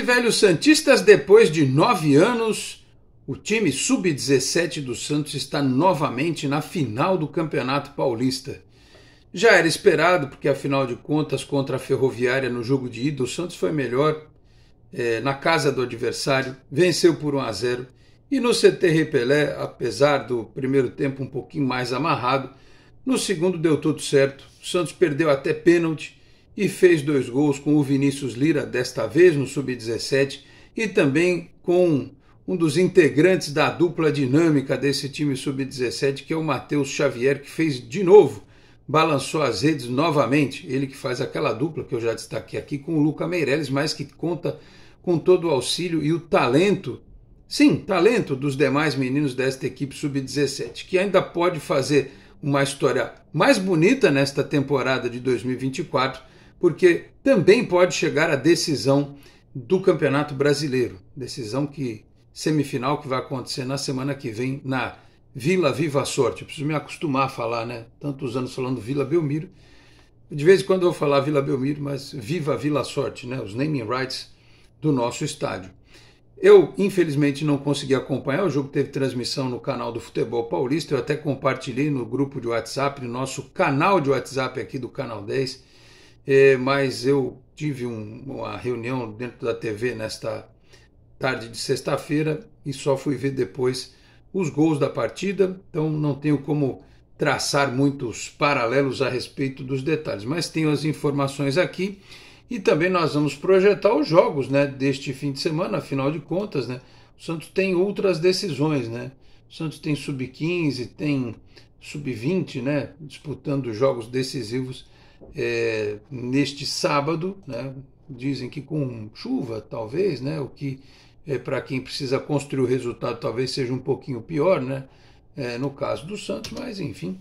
e velhos Santistas, depois de nove anos, o time sub-17 do Santos está novamente na final do Campeonato Paulista. Já era esperado, porque afinal de contas, contra a Ferroviária no jogo de ida, o Santos foi melhor é, na casa do adversário, venceu por 1 a 0 e no CT Repelé, apesar do primeiro tempo um pouquinho mais amarrado, no segundo deu tudo certo. O Santos perdeu até pênalti e fez dois gols com o Vinícius Lira, desta vez no Sub-17, e também com um dos integrantes da dupla dinâmica desse time Sub-17, que é o Matheus Xavier, que fez de novo, balançou as redes novamente. Ele que faz aquela dupla que eu já destaquei aqui com o Luca Meirelles, mas que conta com todo o auxílio e o talento Sim, talento dos demais meninos desta equipe sub-17, que ainda pode fazer uma história mais bonita nesta temporada de 2024, porque também pode chegar a decisão do Campeonato Brasileiro, decisão que semifinal que vai acontecer na semana que vem na Vila Viva Sorte. Eu preciso me acostumar a falar, né? Tantos anos falando Vila Belmiro. De vez em quando eu vou falar Vila Belmiro, mas viva Vila Sorte, né? Os naming rights do nosso estádio. Eu, infelizmente, não consegui acompanhar. O jogo teve transmissão no canal do Futebol Paulista. Eu até compartilhei no grupo de WhatsApp, no nosso canal de WhatsApp aqui do Canal 10 é, mas eu tive um, uma reunião dentro da TV nesta tarde de sexta-feira e só fui ver depois os gols da partida, então não tenho como traçar muitos paralelos a respeito dos detalhes, mas tenho as informações aqui e também nós vamos projetar os jogos, né, deste fim de semana, afinal de contas, né? O Santos tem outras decisões, né? O Santos tem sub-15, tem sub-20, né, disputando jogos decisivos é, neste sábado, né? dizem que com chuva, talvez, né? o que é, para quem precisa construir o resultado talvez seja um pouquinho pior, né? É, no caso do Santos, mas enfim,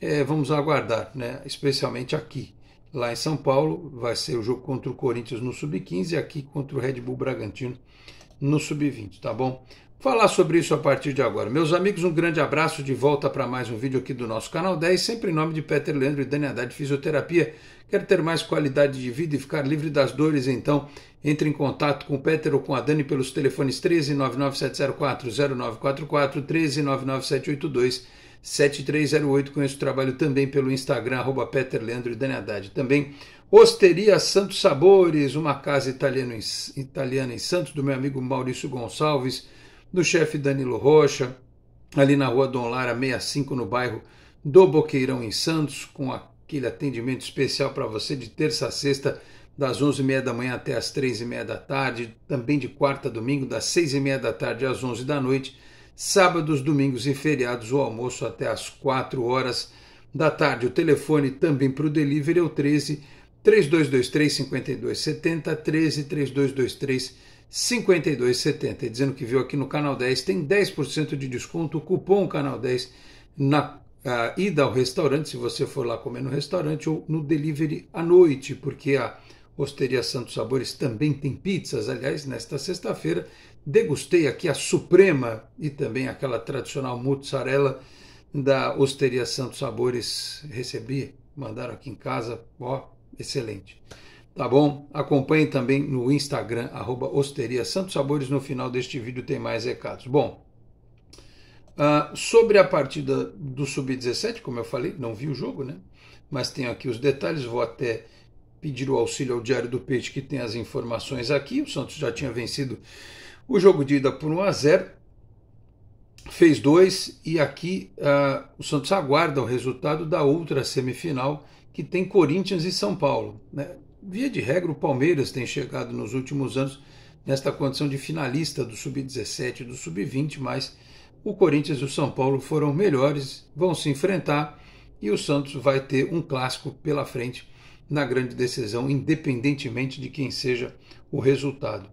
é, vamos aguardar, né? especialmente aqui. Lá em São Paulo vai ser o jogo contra o Corinthians no Sub-15 e aqui contra o Red Bull Bragantino no Sub-20, tá bom? Falar sobre isso a partir de agora. Meus amigos, um grande abraço de volta para mais um vídeo aqui do nosso canal 10, sempre em nome de Peter Leandro e Dani Haddad Fisioterapia. Quer ter mais qualidade de vida e ficar livre das dores? Então, entre em contato com o Peter ou com a Dani pelos telefones 13997040944, 13997827308. Conheço o trabalho também pelo Instagram, arroba Peter Leandro e Dani Haddad. Também Osteria Santos Sabores, uma casa italiana em, italiana em Santos, do meu amigo Maurício Gonçalves, do chefe Danilo Rocha, ali na rua Dom Lara 65, no bairro do Boqueirão, em Santos, com aquele atendimento especial para você de terça a sexta, das 11h30 da manhã até as 3h30 da tarde, também de quarta a domingo, das 6h30 da tarde às 11 da noite, sábados, domingos e feriados, o almoço até às 4 horas da tarde. O telefone também para o delivery é o 13 3223 5270 13 3223 5270 e dizendo que viu aqui no canal 10 tem 10% de desconto cupom canal 10 na ah, ida ao restaurante, se você for lá comer no restaurante, ou no delivery à noite, porque a Osteria Santos Sabores também tem pizzas. Aliás, nesta sexta-feira, degustei aqui a Suprema e também aquela tradicional mozzarella da Osteria Santos Sabores. Recebi, mandaram aqui em casa, ó, excelente. Tá bom? Acompanhe também no Instagram, arroba Osteria Santos Sabores. No final deste vídeo tem mais recados. Bom, uh, sobre a partida do Sub-17, como eu falei, não vi o jogo, né? Mas tenho aqui os detalhes, vou até pedir o auxílio ao Diário do Peixe que tem as informações aqui. O Santos já tinha vencido o jogo de ida por 1 a 0 fez dois e aqui uh, o Santos aguarda o resultado da outra semifinal que tem Corinthians e São Paulo. Né? Via de regra, o Palmeiras tem chegado nos últimos anos nesta condição de finalista do Sub-17 e do Sub-20, mas o Corinthians e o São Paulo foram melhores, vão se enfrentar e o Santos vai ter um clássico pela frente na grande decisão, independentemente de quem seja o resultado.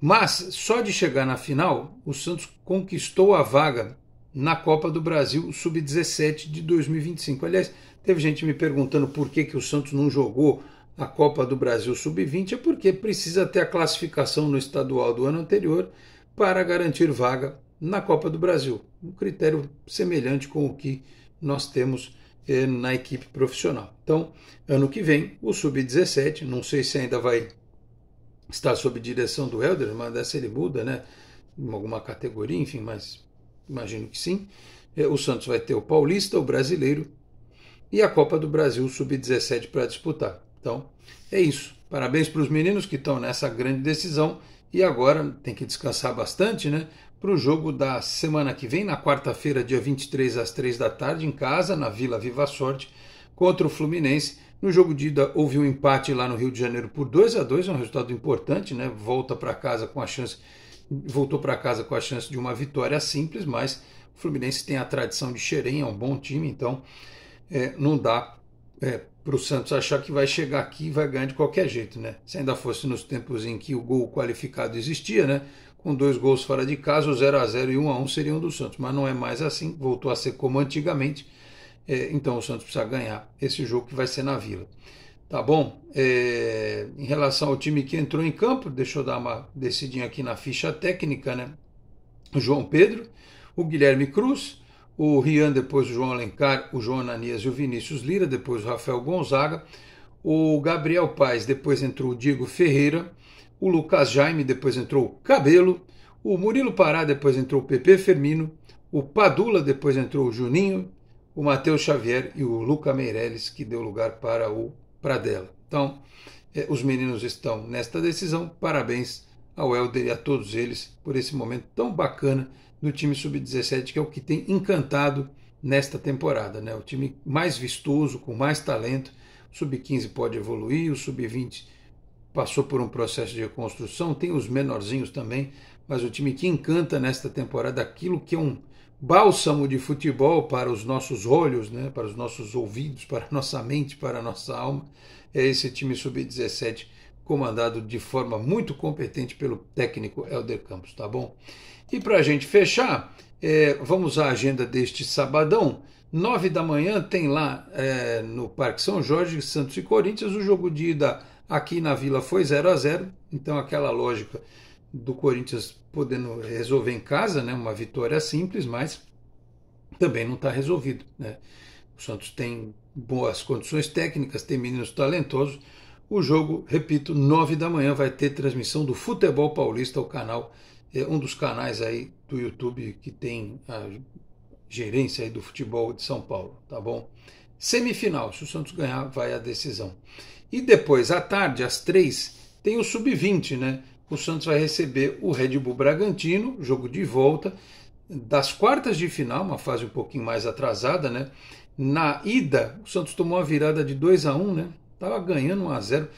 Mas só de chegar na final, o Santos conquistou a vaga na Copa do Brasil Sub-17 de 2025. Aliás, Teve gente me perguntando por que, que o Santos não jogou a Copa do Brasil Sub-20, é porque precisa ter a classificação no estadual do ano anterior para garantir vaga na Copa do Brasil. Um critério semelhante com o que nós temos eh, na equipe profissional. Então, ano que vem, o Sub-17, não sei se ainda vai estar sob direção do Helder, mas dessa ele muda, né? Em alguma categoria, enfim, mas imagino que sim. Eh, o Santos vai ter o Paulista, o Brasileiro e a Copa do Brasil Sub-17 para disputar. Então, é isso. Parabéns para os meninos que estão nessa grande decisão e agora tem que descansar bastante, né? Para o jogo da semana que vem, na quarta-feira, dia 23 às 3 da tarde, em casa, na Vila Viva Sorte, contra o Fluminense. No jogo de ida houve um empate lá no Rio de Janeiro por 2 a 2 é um resultado importante, né? Volta para casa com a chance, voltou para casa com a chance de uma vitória simples, mas o Fluminense tem a tradição de Xerém, é um bom time, então é, não dá é, para o Santos achar que vai chegar aqui e vai ganhar de qualquer jeito, né? Se ainda fosse nos tempos em que o gol qualificado existia, né? Com dois gols fora de casa, o 0 a 0 e 1 a 1 seriam do Santos, mas não é mais assim, voltou a ser como antigamente. É, então o Santos precisa ganhar esse jogo que vai ser na Vila. Tá bom? É, em relação ao time que entrou em campo, deixa eu dar uma descidinha aqui na ficha técnica, né? O João Pedro, o Guilherme Cruz, o Rian, depois o João Alencar, o João Ananias e o Vinícius Lira, depois o Rafael Gonzaga, o Gabriel Paes, depois entrou o Diego Ferreira, o Lucas Jaime, depois entrou o Cabelo, o Murilo Pará, depois entrou o Pepe Fermino, o Padula, depois entrou o Juninho, o Matheus Xavier e o Luca Meirelles, que deu lugar para o Pradella. Então, eh, os meninos estão nesta decisão. Parabéns ao Helder e a todos eles por esse momento tão bacana do time sub-17, que é o que tem encantado nesta temporada. Né? O time mais vistoso, com mais talento. O sub-15 pode evoluir, o sub-20 passou por um processo de reconstrução, tem os menorzinhos também, mas o time que encanta nesta temporada aquilo que é um bálsamo de futebol para os nossos olhos, né, para os nossos ouvidos, para a nossa mente, para a nossa alma, é esse time sub-17 comandado de forma muito competente pelo técnico Helder Campos, tá bom? E para a gente fechar, é, vamos à agenda deste sabadão. Nove da manhã tem lá é, no Parque São Jorge, Santos e Corinthians, o jogo de ida aqui na Vila foi 0 a 0 então aquela lógica do Corinthians podendo resolver em casa, né, uma vitória simples, mas também não está resolvido. Né? O Santos tem boas condições técnicas, tem meninos talentosos, o jogo, repito, 9 da manhã vai ter transmissão do Futebol Paulista, o canal, é um dos canais aí do YouTube que tem a gerência aí do futebol de São Paulo, tá bom? Semifinal, se o Santos ganhar, vai a decisão. E depois, à tarde, às três, tem o Sub-20, né? O Santos vai receber o Red Bull Bragantino, jogo de volta, das quartas de final, uma fase um pouquinho mais atrasada, né? Na ida, o Santos tomou a virada de 2 a 1 um, né? Estava ganhando 1 a 0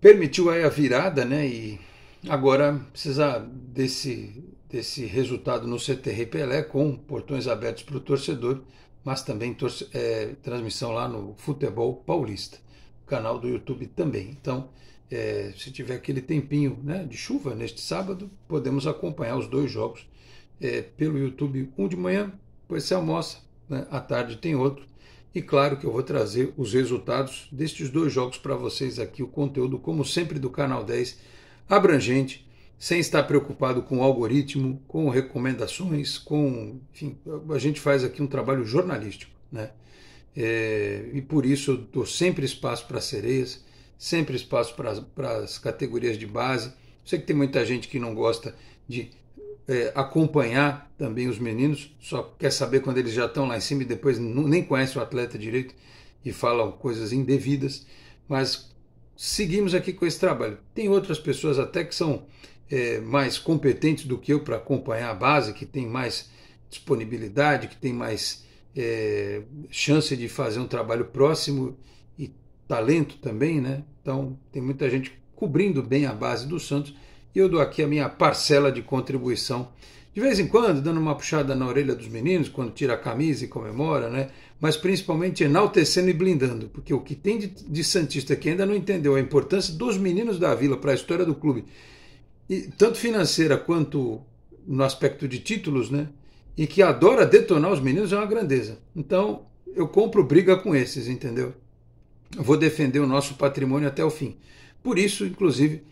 Permitiu aí a virada, né? E agora precisa desse, desse resultado no CTR Pelé, com portões abertos para o torcedor, mas também é, transmissão lá no Futebol Paulista, canal do YouTube também. Então, é, se tiver aquele tempinho né, de chuva neste sábado, podemos acompanhar os dois jogos é, pelo YouTube, um de manhã, depois se almoça, né, à tarde tem outro, e claro que eu vou trazer os resultados destes dois jogos para vocês aqui, o conteúdo, como sempre, do canal 10, abrangente, sem estar preocupado com o algoritmo, com recomendações, com. Enfim, a gente faz aqui um trabalho jornalístico, né? É, e por isso eu dou sempre espaço para sereias, sempre espaço para as categorias de base. Sei que tem muita gente que não gosta de é, acompanhar também os meninos, só quer saber quando eles já estão lá em cima e depois nem conhece o atleta direito e falam coisas indevidas. Mas seguimos aqui com esse trabalho. Tem outras pessoas até que são é, mais competentes do que eu para acompanhar a base, que tem mais disponibilidade, que tem mais é, chance de fazer um trabalho próximo e talento também, né? Então tem muita gente cobrindo bem a base do Santos e eu dou aqui a minha parcela de contribuição. De vez em quando, dando uma puxada na orelha dos meninos, quando tira a camisa e comemora, né? mas principalmente enaltecendo e blindando, porque o que tem de, de Santista que ainda não entendeu a importância dos meninos da vila para a história do clube, e, tanto financeira quanto no aspecto de títulos, né? e que adora detonar os meninos, é uma grandeza. Então, eu compro briga com esses, entendeu? vou defender o nosso patrimônio até o fim. Por isso, inclusive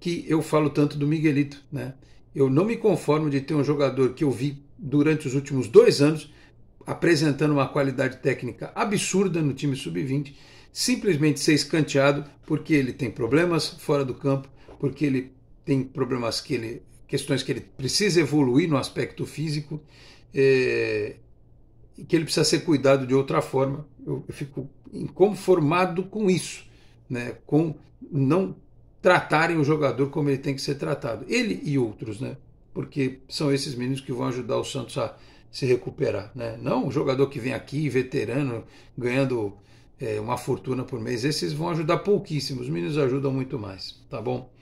que eu falo tanto do Miguelito. Né? Eu não me conformo de ter um jogador que eu vi durante os últimos dois anos apresentando uma qualidade técnica absurda no time sub-20, simplesmente ser escanteado porque ele tem problemas fora do campo, porque ele tem problemas que ele questões que ele precisa evoluir no aspecto físico é, que ele precisa ser cuidado de outra forma eu, eu fico inconformado com isso né com não tratarem o jogador como ele tem que ser tratado. Ele e outros, né? Porque são esses meninos que vão ajudar o Santos a se recuperar, né? Não o jogador que vem aqui, veterano, ganhando é, uma fortuna por mês. Esses vão ajudar pouquíssimos, os meninos ajudam muito mais, tá bom?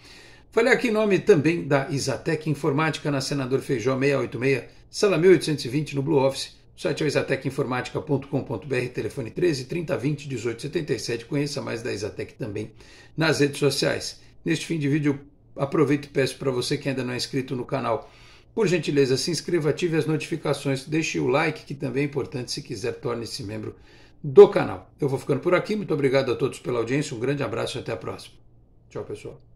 Falei aqui em nome também da Isatec Informática, na Senador Feijó 686, sala 1820, no Blue Office. O site é isatecinformática.com.br, telefone 13 30 20 18 77. Conheça mais da Isatec também nas redes sociais. Neste fim de vídeo, aproveito e peço para você que ainda não é inscrito no canal, por gentileza, se inscreva, ative as notificações, deixe o like, que também é importante, se quiser, torne-se membro do canal. Eu vou ficando por aqui, muito obrigado a todos pela audiência, um grande abraço e até a próxima. Tchau, pessoal.